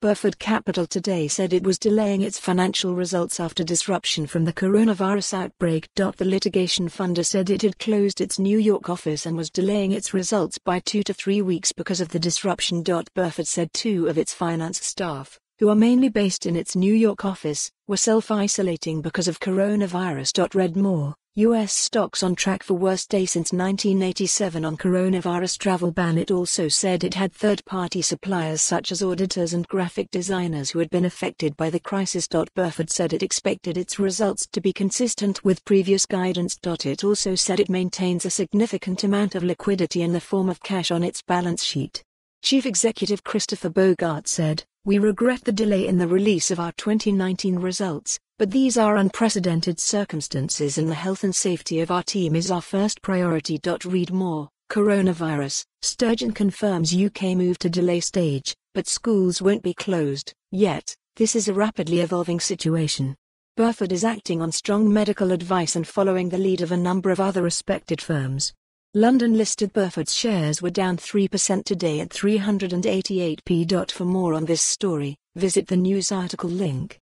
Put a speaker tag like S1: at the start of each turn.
S1: Burford Capital today said it was delaying its financial results after disruption from the coronavirus outbreak. The litigation funder said it had closed its New York office and was delaying its results by two to three weeks because of the disruption. Burford said two of its finance staff, who are mainly based in its New York office, were self isolating because of coronavirus. Read more U.S. stocks on track for worst day since 1987 on coronavirus travel ban. It also said it had third party suppliers such as auditors and graphic designers who had been affected by the crisis. Burford said it expected its results to be consistent with previous guidance. It also said it maintains a significant amount of liquidity in the form of cash on its balance sheet. Chief Executive Christopher Bogart said, We regret the delay in the release of our 2019 results, but these are unprecedented circumstances and the health and safety of our team is our first priority. Read more. Coronavirus. Sturgeon confirms UK move to delay stage, but schools won't be closed yet. This is a rapidly evolving situation. Burford is acting on strong medical advice and following the lead of a number of other respected firms. London listed Burford's shares were down 3% today at 388p. For more on this story, visit the news article link.